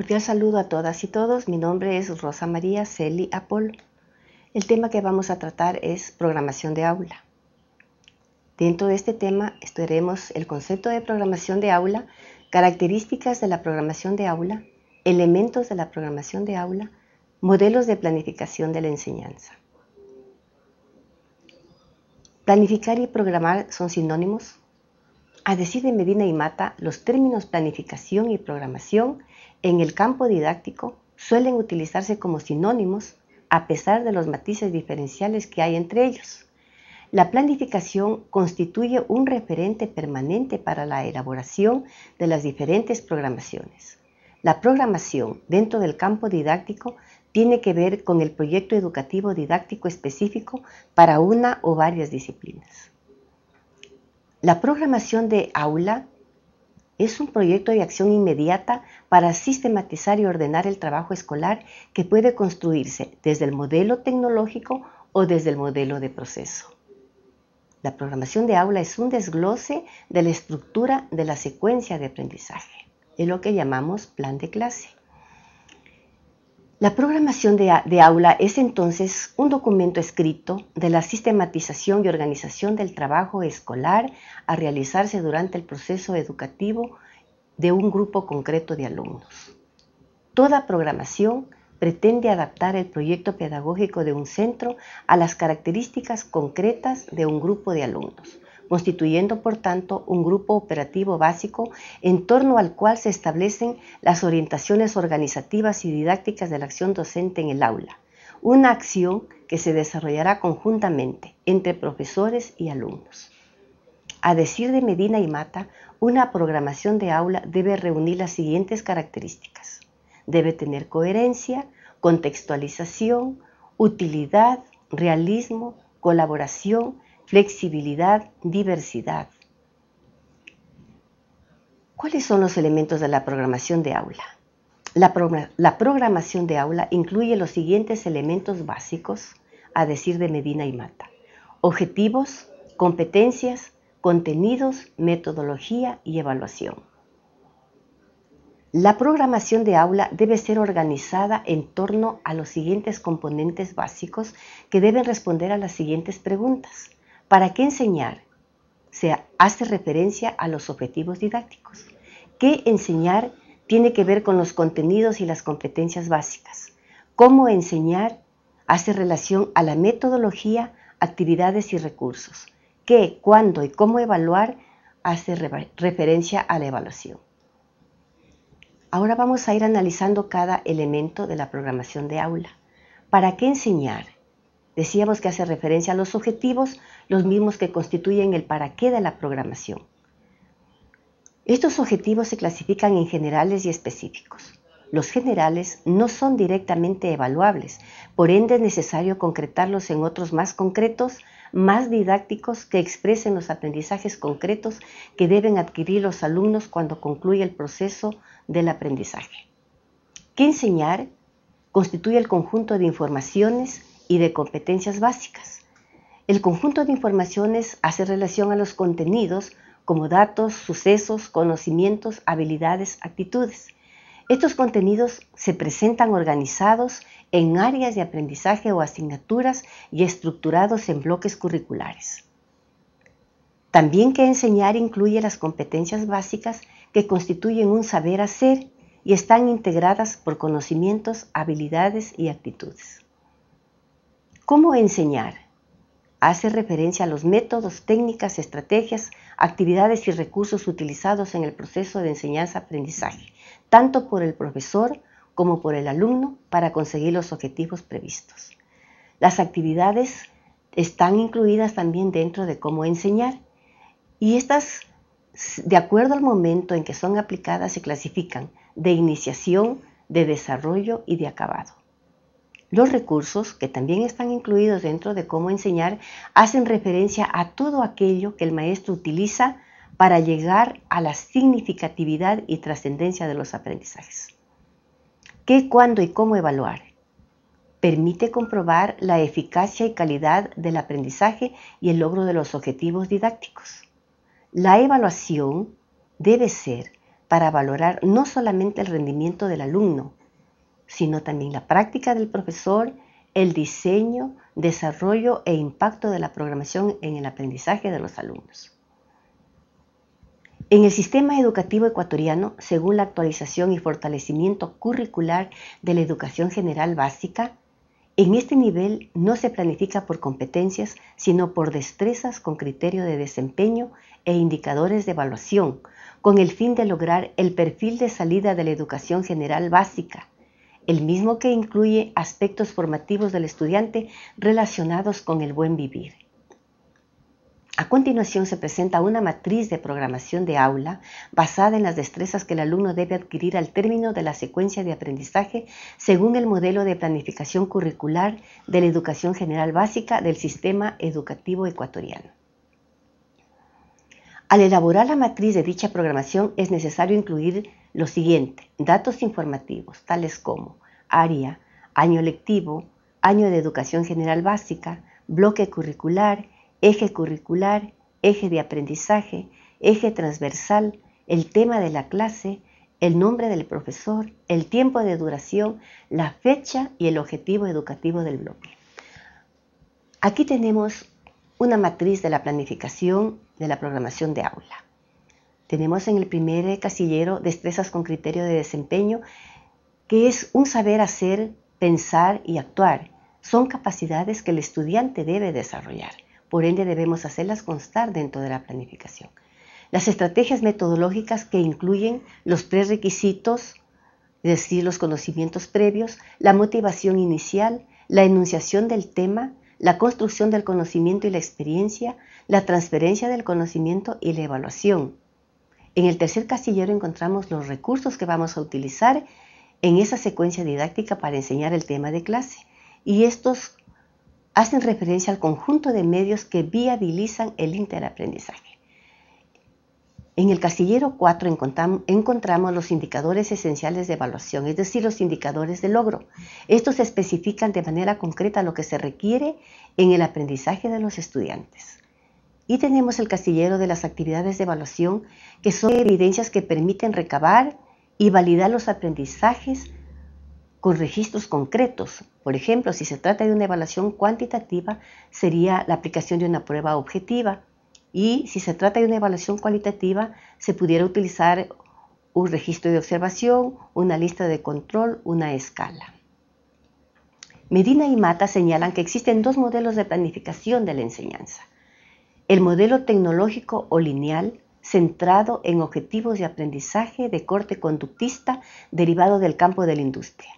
Cordial saludo a todas y todos. Mi nombre es Rosa María Celi Apolo. El tema que vamos a tratar es programación de aula. Dentro de este tema estudiaremos el concepto de programación de aula, características de la programación de aula, elementos de la programación de aula, modelos de planificación de la enseñanza. ¿Planificar y programar son sinónimos? A decir de Medina y Mata, los términos planificación y programación en el campo didáctico suelen utilizarse como sinónimos a pesar de los matices diferenciales que hay entre ellos. La planificación constituye un referente permanente para la elaboración de las diferentes programaciones. La programación dentro del campo didáctico tiene que ver con el proyecto educativo didáctico específico para una o varias disciplinas. La programación de aula es un proyecto de acción inmediata para sistematizar y ordenar el trabajo escolar que puede construirse desde el modelo tecnológico o desde el modelo de proceso. La programación de aula es un desglose de la estructura de la secuencia de aprendizaje, es lo que llamamos plan de clase. La programación de, aula es entonces un documento escrito de la sistematización y organización del trabajo escolar a realizarse durante el proceso educativo de un grupo concreto de alumnos. Toda programación pretende adaptar el proyecto pedagógico de un centro a las características concretas de un grupo de alumnos, constituyendo por tanto un grupo operativo básico en torno al cual se establecen las orientaciones organizativas y didácticas de la acción docente en el aula, una acción que se desarrollará conjuntamente entre profesores y alumnos. A decir de Medina y Mata, una programación de aula debe reunir las siguientes características. Debe tener coherencia, contextualización, utilidad, realismo, colaboración, flexibilidad, diversidad. ¿Cuáles son los elementos de la programación de aula? La, programación de aula incluye los siguientes elementos básicos, a decir de Medina y Mata. Objetivos, competencias, contenidos, metodología y evaluación. La programación de aula debe ser organizada en torno a los siguientes componentes básicos que deben responder a las siguientes preguntas. ¿Para qué enseñar? Se hace referencia a los objetivos didácticos. ¿Qué enseñar tiene que ver con los contenidos y las competencias básicas? ¿Cómo enseñar hace relación a la metodología, actividades y recursos? ¿Qué, cuándo y cómo evaluar hace referencia a la evaluación? Ahora vamos a ir analizando cada elemento de la programación de aula. ¿Para qué enseñar? Decíamos que hace referencia a los objetivos, los mismos que constituyen el para qué de la programación. Estos objetivos se clasifican en generales y específicos. Los generales no son directamente evaluables, por ende es necesario concretarlos en otros más concretos, más didácticos, que expresen los aprendizajes concretos que deben adquirir los alumnos cuando concluye el proceso del aprendizaje. ¿Qué enseñar? Constituye el conjunto de informaciones, y de competencias básicas. El conjunto de informaciones hace relación a los contenidos como datos, sucesos, conocimientos, habilidades, actitudes. Estos contenidos se presentan organizados en áreas de aprendizaje o asignaturas y estructurados en bloques curriculares. También que enseñar incluye las competencias básicas que constituyen un saber hacer y están integradas por conocimientos, habilidades y actitudes. ¿Cómo enseñar? Hace referencia a los métodos, técnicas, estrategias, actividades y recursos utilizados en el proceso de enseñanza-aprendizaje, tanto por el profesor como por el alumno para conseguir los objetivos previstos. Las actividades están incluidas también dentro de cómo enseñar y estas, de acuerdo al momento en que son aplicadas, se clasifican de iniciación, de desarrollo y de acabado. Los recursos, que también están incluidos dentro de cómo enseñar, hacen referencia a todo aquello que el maestro utiliza para llegar a la significatividad y trascendencia de los aprendizajes. ¿Qué, cuándo y cómo evaluar? Permite comprobar la eficacia y calidad del aprendizaje y el logro de los objetivos didácticos. La evaluación debe ser para valorar no solamente el rendimiento del alumno, sino también la práctica del profesor, el diseño, desarrollo e impacto de la programación en el aprendizaje de los alumnos. En el sistema educativo ecuatoriano, según la actualización y fortalecimiento curricular de la educación general básica, en este nivel no se planifica por competencias, sino por destrezas con criterio de desempeño e indicadores de evaluación, con el fin de lograr el perfil de salida de la educación general básica, el mismo que incluye aspectos formativos del estudiante relacionados con el buen vivir. A continuación se presenta una matriz de programación de aula basada en las destrezas que el alumno debe adquirir al término de la secuencia de aprendizaje según el modelo de planificación curricular de la educación general básica del sistema educativo ecuatoriano. Al elaborar la matriz de dicha programación es necesario incluir lo siguiente, datos informativos, tales como área, año lectivo, año de educación general básica, bloque curricular, eje curricular, eje de aprendizaje, eje transversal, el tema de la clase, el nombre del profesor, el tiempo de duración, la fecha y el objetivo educativo del bloque. Aquí tenemos una matriz de la planificación de la programación de aula. Tenemos en el primer casillero destrezas con criterio de desempeño, que es un saber hacer, pensar y actuar. Son capacidades que el estudiante debe desarrollar, por ende debemos hacerlas constar dentro de la planificación. Las estrategias metodológicas que incluyen los prerequisitos es decir, los conocimientos previos, la motivación inicial, la enunciación del tema la construcción del conocimiento y la experiencia, la transferencia del conocimiento y la evaluación. En el tercer casillero encontramos los recursos que vamos a utilizar en esa secuencia didáctica para enseñar el tema de clase y estos hacen referencia al conjunto de medios que viabilizan el interaprendizaje. En el casillero 4 encontramos los indicadores esenciales de evaluación, es decir, los indicadores de logro. Estos especifican de manera concreta lo que se requiere en el aprendizaje de los estudiantes. Y tenemos el casillero de las actividades de evaluación, que son evidencias que permiten recabar y validar los aprendizajes con registros concretos. Por ejemplo, si se trata de una evaluación cuantitativa, sería la aplicación de una prueba objetiva y si se trata de una evaluación cualitativa, se pudiera utilizar un registro de observación, una lista de control, una escala. Medina y Mata señalan que existen dos modelos de planificación de la enseñanza. El modelo tecnológico o lineal, centrado en objetivos de aprendizaje de corte conductista derivado del campo de la industria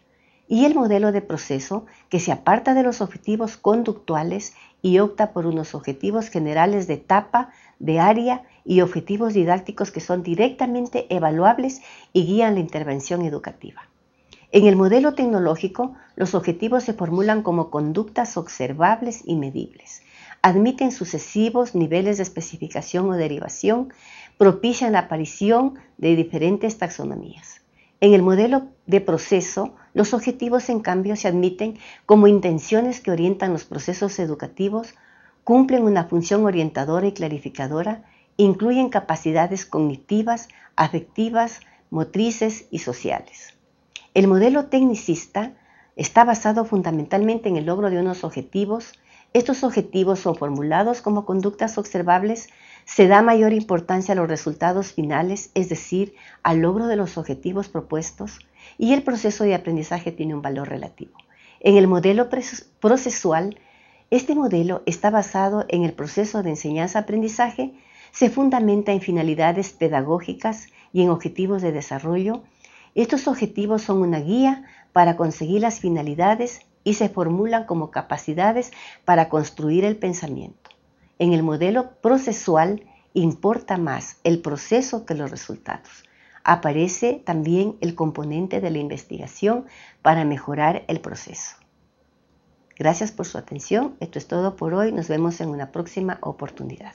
y el modelo de proceso que se aparta de los objetivos conductuales y opta por unos objetivos generales de etapa, de área y objetivos didácticos que son directamente evaluables y guían la intervención educativa. En el modelo tecnológico, los objetivos se formulan como conductas observables y medibles. Admiten sucesivos niveles de especificación o derivación, propician la aparición de diferentes taxonomías. En el modelo de proceso, los objetivos, en cambio, se admiten como intenciones que orientan los procesos educativos, cumplen una función orientadora y clarificadora, incluyen capacidades cognitivas, afectivas, motrices y sociales. El modelo tecnicista está basado fundamentalmente en el logro de unos objetivos. Estos objetivos son formulados como conductas observables se da mayor importancia a los resultados finales, es decir, al logro de los objetivos propuestos, y el proceso de aprendizaje tiene un valor relativo. En el modelo procesual, este modelo está basado en el proceso de enseñanza-aprendizaje, se fundamenta en finalidades pedagógicas y en objetivos de desarrollo. Estos objetivos son una guía para conseguir las finalidades y se formulan como capacidades para construir el pensamiento. En el modelo procesual importa más el proceso que los resultados. Aparece también el componente de la investigación para mejorar el proceso. Gracias por su atención. Esto es todo por hoy. Nos vemos en una próxima oportunidad.